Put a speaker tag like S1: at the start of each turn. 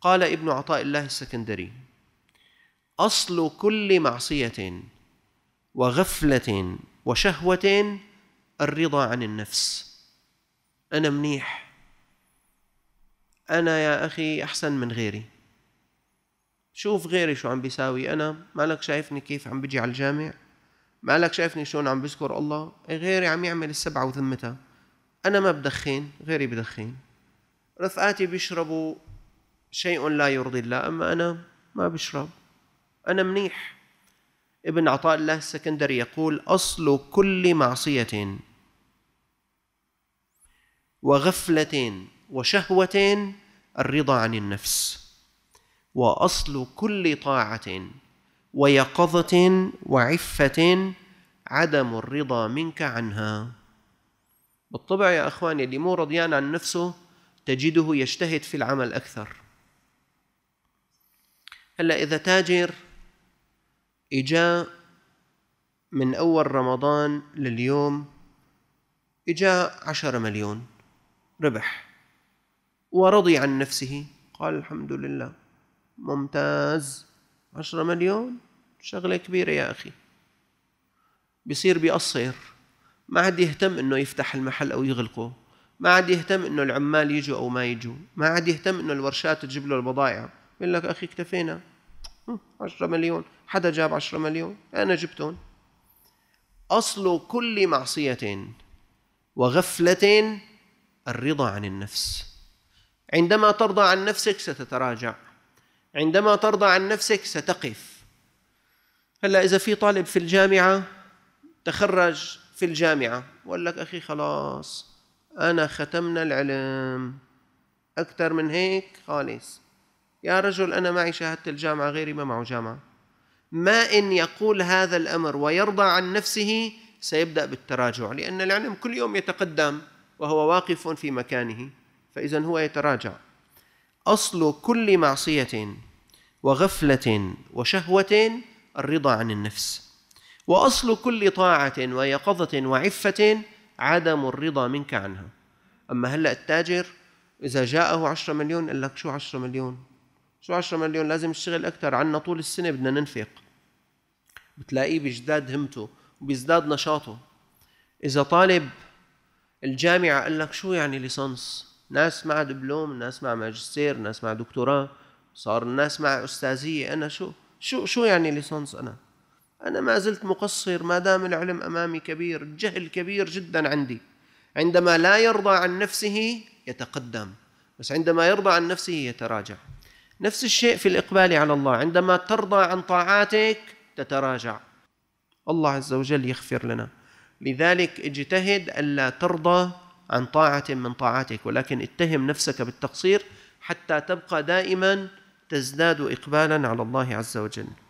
S1: قال ابن عطاء الله السكندري اصل كل معصيه وغفله وشهوه الرضا عن النفس انا منيح انا يا اخي احسن من غيري شوف غيري شو عم بيساوي انا مالك شايفني كيف عم بجي على الجامع مالك شايفني شلون عم بذكر الله غيري عم يعمل السبعة وذمتها أنا ما بدخن غيري بدخن رفقاتي بيشربوا شيء لا يرضي الله أما أنا ما بشرب أنا منيح ابن عطاء الله السكندري يقول أصل كل معصية وغفلة وشهوة الرضا عن النفس وأصل كل طاعة ويقظة وعفة عدم الرضا منك عنها بالطبع يا أخواني اللي مو رضيان عن نفسه تجده يجتهد في العمل أكثر هلا اذا تاجر اجا من اول رمضان لليوم اجا عشرة مليون ربح ورضي عن نفسه قال الحمد لله ممتاز عشرة مليون شغلة كبيرة يا أخي بصير بيقصر ما عاد يهتم انه يفتح المحل او يغلقه ما عاد يهتم انه العمال يجوا او ما يجوا ما عاد يهتم انه الورشات تجيب له البضائع يقول لك اخي اكتفينا 10 مليون حدا جاب 10 مليون أنا جبتهم أصل كل معصية وغفلة الرضا عن النفس عندما ترضى عن نفسك ستتراجع عندما ترضى عن نفسك ستقف هلا إذا في طالب في الجامعة تخرج في الجامعة وقال لك أخي خلاص أنا ختمنا العلم أكثر من هيك خالص يا رجل أنا معي شهادة الجامعة غيري ما معه جامعة ما إن يقول هذا الأمر ويرضى عن نفسه سيبدأ بالتراجع لأن العلم كل يوم يتقدم وهو واقف في مكانه فإذا هو يتراجع أصل كل معصية وغفلة وشهوة الرضا عن النفس وأصل كل طاعة ويقظة وعفة عدم الرضا منك عنها أما هلأ التاجر إذا جاءه عشرة مليون قال لك شو عشرة مليون شو 10 مليون لازم نشتغل اكثر عنا طول السنه بدنا ننفق بتلاقيه بيزداد همته وبيزداد نشاطه اذا طالب الجامعه قال لك شو يعني ليسانس ناس مع دبلوم ناس مع ماجستير ناس مع دكتوراه صار الناس مع استاذيه انا شو شو شو يعني ليسانس انا انا ما زلت مقصر ما دام العلم امامي كبير الجهل كبير جدا عندي عندما لا يرضى عن نفسه يتقدم بس عندما يرضى عن نفسه يتراجع نفس الشيء في الإقبال على الله عندما ترضى عن طاعاتك تتراجع الله عز وجل يغفر لنا لذلك اجتهد ألا ترضى عن طاعة من طاعاتك ولكن اتهم نفسك بالتقصير حتى تبقى دائما تزداد إقبالا على الله عز وجل